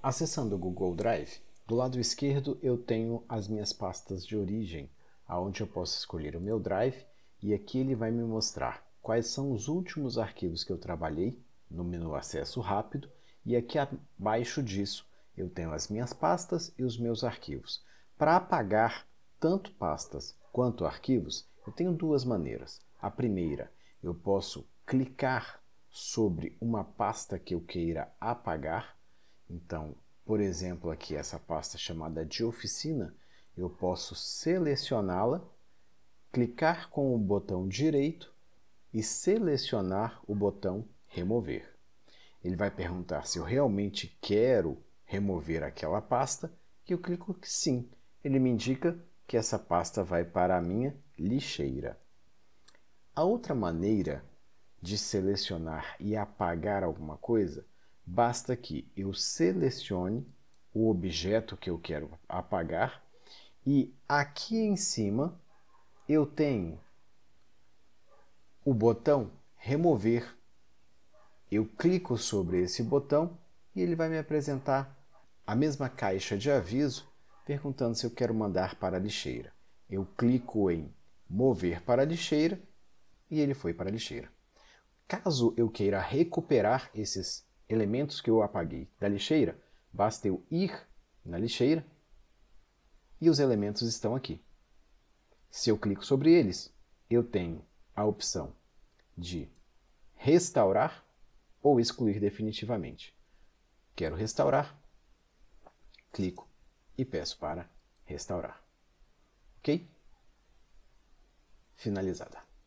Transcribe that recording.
Acessando o Google Drive, do lado esquerdo eu tenho as minhas pastas de origem, aonde eu posso escolher o meu drive e aqui ele vai me mostrar quais são os últimos arquivos que eu trabalhei no menu acesso rápido e aqui abaixo disso eu tenho as minhas pastas e os meus arquivos. Para apagar tanto pastas quanto arquivos, eu tenho duas maneiras. A primeira, eu posso clicar sobre uma pasta que eu queira apagar então, por exemplo, aqui essa pasta chamada de oficina, eu posso selecioná-la, clicar com o botão direito e selecionar o botão remover. Ele vai perguntar se eu realmente quero remover aquela pasta e eu clico que sim. Ele me indica que essa pasta vai para a minha lixeira. A outra maneira de selecionar e apagar alguma coisa basta que eu selecione o objeto que eu quero apagar e aqui em cima eu tenho o botão remover. Eu clico sobre esse botão e ele vai me apresentar a mesma caixa de aviso perguntando se eu quero mandar para a lixeira. Eu clico em mover para a lixeira e ele foi para a lixeira. Caso eu queira recuperar esses elementos que eu apaguei da lixeira, basta eu ir na lixeira e os elementos estão aqui. Se eu clico sobre eles, eu tenho a opção de restaurar ou excluir definitivamente. Quero restaurar, clico e peço para restaurar. Ok? Finalizada.